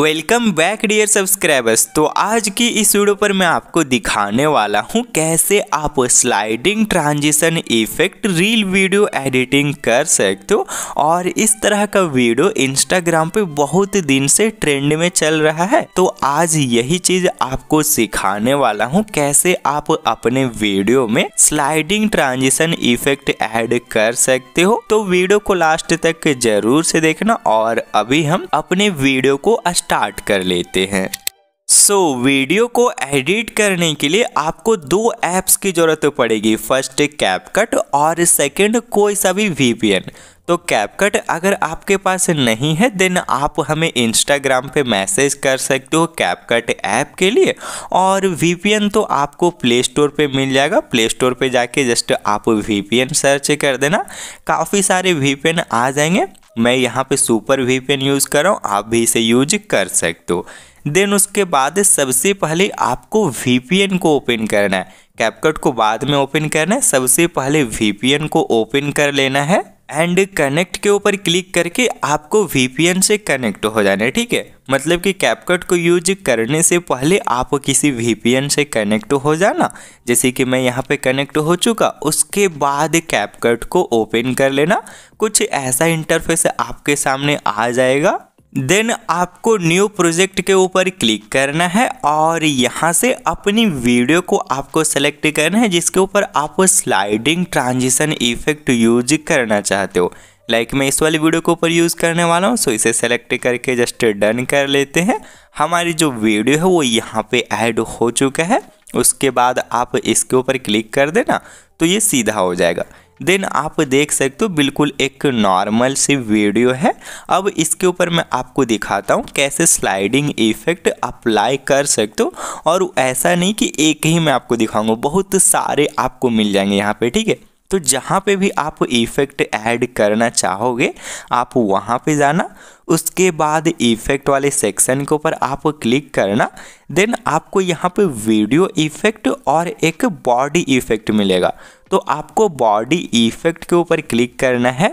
welcome back dear subscribers तो आज की इस वीडियो पर मैं आपको दिखाने वाला हूँ कैसे आप sliding transition effect reel video editing कर सकते हो और इस तरह का वीडियो इंस्टाग्राम पे बहुत दिन से ट्रेंड में चल रहा है तो आज यही चीज आपको सिखाने वाला हूँ कैसे आप अपने वीडियो में स्लाइडिंग ट्रांजिशन इफेक्ट एड कर सकते हो तो वीडियो को लास्ट तक जरूर से देखना और अभी हम अपने वीडियो को स्टार्ट कर लेते हैं सो so, वीडियो को एडिट करने के लिए आपको दो ऐप्स की ज़रूरत पड़ेगी फर्स्ट कैपकट और सेकंड कोई सा भी वीपीएन तो कैपकट अगर आपके पास नहीं है देन आप हमें इंस्टाग्राम पे मैसेज कर सकते हो कैपकट ऐप के लिए और वीपीएन तो आपको प्ले स्टोर पर मिल जाएगा प्ले स्टोर पर जाके जस्ट आप वीपीएन सर्च कर देना काफ़ी सारे वीपीएन आ जाएंगे मैं यहाँ पे सुपर वी एन यूज़ कर रहा हूँ आप भी इसे यूज कर सकते हो देन उसके बाद सबसे पहले आपको वी को ओपन करना है कैपकट को बाद में ओपन करना है सबसे पहले वी को ओपन कर लेना है एंड कनेक्ट के ऊपर क्लिक करके आपको वी से कनेक्ट हो जाना है ठीक है मतलब कि कैपकट को यूज करने से पहले आप किसी वी से कनेक्ट हो जाना जैसे कि मैं यहाँ पे कनेक्ट हो चुका उसके बाद कैपकट को ओपन कर लेना कुछ ऐसा इंटरफेस आपके सामने आ जाएगा देन आपको न्यू प्रोजेक्ट के ऊपर क्लिक करना है और यहाँ से अपनी वीडियो को आपको सेलेक्ट करना है जिसके ऊपर आप स्लाइडिंग ट्रांजिशन इफेक्ट यूज करना चाहते हो लाइक like मैं इस वाली वीडियो के ऊपर यूज़ करने वाला हूँ सो इसे सेलेक्ट करके जस्ट डन कर लेते हैं हमारी जो वीडियो है वो यहाँ पे ऐड हो चुका है उसके बाद आप इसके ऊपर क्लिक कर देना तो ये सीधा हो जाएगा देन आप देख सकते हो बिल्कुल एक नॉर्मल सी वीडियो है अब इसके ऊपर मैं आपको दिखाता हूँ कैसे स्लाइडिंग इफेक्ट अप्लाई कर सकते हो और ऐसा नहीं कि एक ही मैं आपको दिखाऊंगा बहुत सारे आपको मिल जाएंगे यहाँ पे ठीक है तो जहाँ पे भी आप इफ़ेक्ट ऐड करना चाहोगे आप वहाँ पे जाना उसके बाद इफ़ेक्ट वाले सेक्शन के ऊपर आप क्लिक करना देन आपको यहाँ पे वीडियो इफ़ेक्ट और एक बॉडी इफ़ेक्ट मिलेगा तो आपको बॉडी इफेक्ट के ऊपर क्लिक करना है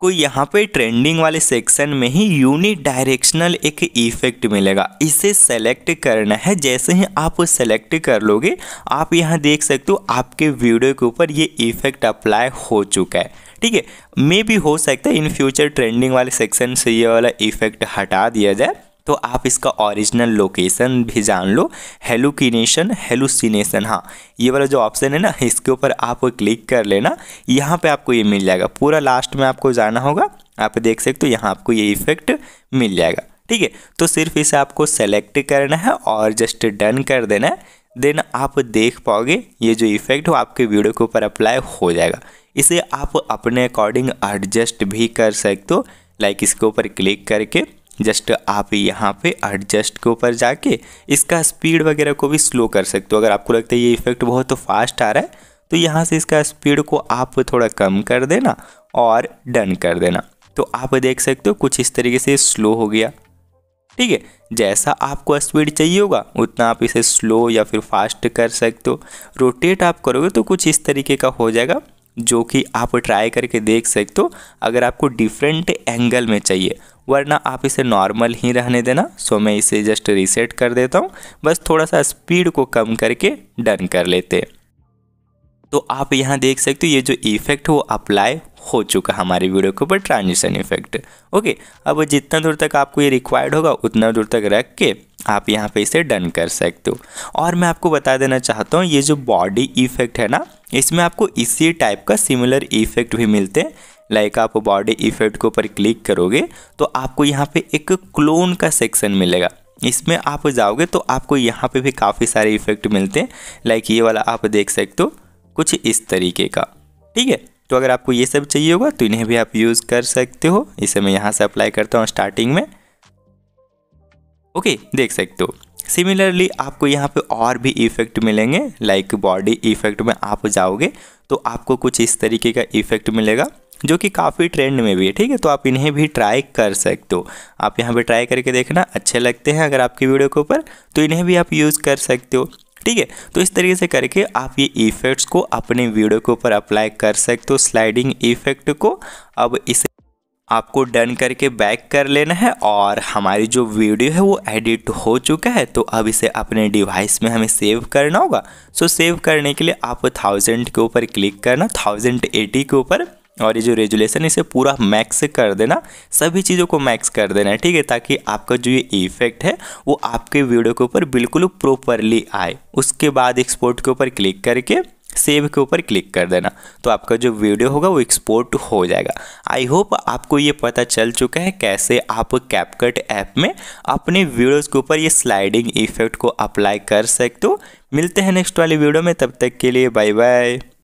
कोई यहाँ पे ट्रेंडिंग वाले सेक्शन में ही यूनिट डायरेक्शनल एक इफेक्ट मिलेगा इसे सेलेक्ट करना है जैसे ही आप सेलेक्ट कर लोगे आप यहाँ देख सकते हो आपके वीडियो के ऊपर ये इफेक्ट अप्लाई हो चुका है ठीक है मे भी हो सकता है इन फ्यूचर ट्रेंडिंग वाले सेक्शन से ये वाला इफेक्ट हटा दिया जाए तो आप इसका ओरिजिनल लोकेशन भी जान लो हेलुकिनेशन हेलुसिनेशन हाँ ये वाला जो ऑप्शन है ना इसके ऊपर आप क्लिक कर लेना यहाँ पे आपको ये मिल जाएगा पूरा लास्ट में आपको जाना होगा आप देख सकते हो यहाँ आपको ये इफेक्ट मिल जाएगा ठीक है तो सिर्फ इसे आपको सेलेक्ट करना है और जस्ट डन कर देना है देन आप देख पाओगे ये जो इफेक्ट हो आपके वीडियो के ऊपर अप्लाई हो जाएगा इसे आप अपने अकॉर्डिंग एडजस्ट भी कर सकते हो लाइक इसके ऊपर क्लिक करके जस्ट आप यहाँ पे एडजस्ट के ऊपर जाके इसका स्पीड वगैरह को भी स्लो कर सकते हो अगर आपको लगता है ये इफेक्ट बहुत फास्ट आ रहा है तो यहाँ से इसका स्पीड को आप थोड़ा कम कर देना और डन कर देना तो आप देख सकते हो कुछ इस तरीके से स्लो हो गया ठीक है जैसा आपको स्पीड चाहिए होगा उतना आप इसे स्लो या फिर फास्ट कर सकते हो रोटेट आप करोगे तो कुछ इस तरीके का हो जाएगा जो कि आप ट्राई करके देख सकते हो अगर आपको डिफरेंट एंगल में चाहिए वरना आप इसे नॉर्मल ही रहने देना सो मैं इसे जस्ट रीसेट कर देता हूँ बस थोड़ा सा स्पीड को कम करके डन कर लेते तो आप यहाँ देख सकते हो ये जो इफेक्ट वो अप्लाई हो चुका हमारे वीडियो के ऊपर ट्रांजिशन इफेक्ट ओके अब जितना दूर तक आपको ये रिक्वायर्ड होगा उतना दूर तक रख के आप यहाँ पे इसे डन कर सकते हो और मैं आपको बता देना चाहता हूँ ये जो बॉडी इफेक्ट है ना इसमें आपको इसी टाइप का सिमिलर इफेक्ट भी मिलते हैं लाइक आप बॉडी इफेक्ट के ऊपर क्लिक करोगे तो आपको यहाँ पे एक क्लोन का सेक्शन मिलेगा इसमें आप जाओगे तो आपको यहाँ पे भी काफ़ी सारे इफेक्ट मिलते हैं लाइक ये वाला आप देख सकते हो कुछ इस तरीके का ठीक है तो अगर आपको ये सब चाहिए होगा तो इन्हें भी आप यूज़ कर सकते हो इसे मैं यहाँ से अप्लाई करता हूँ स्टार्टिंग में ओके देख सकते हो सिमिलरली आपको यहाँ पे और भी इफ़ेक्ट मिलेंगे लाइक बॉडी इफ़ेक्ट में आप जाओगे तो आपको कुछ इस तरीके का इफ़ेक्ट मिलेगा जो कि काफ़ी ट्रेंड में भी है ठीक है तो आप इन्हें भी ट्राई कर सकते हो आप यहाँ पे ट्राई करके देखना अच्छे लगते हैं अगर आपकी वीडियो के ऊपर तो इन्हें भी आप यूज़ कर सकते हो ठीक है तो इस तरीके से करके आप ये इफ़ेक्ट्स को अपने वीडियो के ऊपर अप्लाई कर सकते हो स्लाइडिंग इफ़ेक्ट को अब इसे आपको डन करके बैक कर लेना है और हमारी जो वीडियो है वो एडिट हो चुका है तो अब इसे अपने डिवाइस में हमें सेव करना होगा सो सेव करने के लिए आप थाउजेंड के ऊपर क्लिक करना थाउजेंड एटी के ऊपर और ये जो रेजुलेशन इसे पूरा मैक्स कर देना सभी चीज़ों को मैक्स कर देना है ठीक है ताकि आपका जो ये इफेक्ट है वो आपके वीडियो के ऊपर बिल्कुल प्रॉपरली आए उसके बाद एक्सपोर्ट के ऊपर क्लिक करके सेव के ऊपर क्लिक कर देना तो आपका जो वीडियो होगा वो एक्सपोर्ट हो जाएगा आई होप आपको ये पता चल चुका है कैसे आप कैपकट ऐप में अपने वीडियोज़ के ऊपर ये स्लाइडिंग इफेक्ट को अप्लाई कर सकते हो मिलते हैं नेक्स्ट वाले वीडियो में तब तक के लिए बाय बाय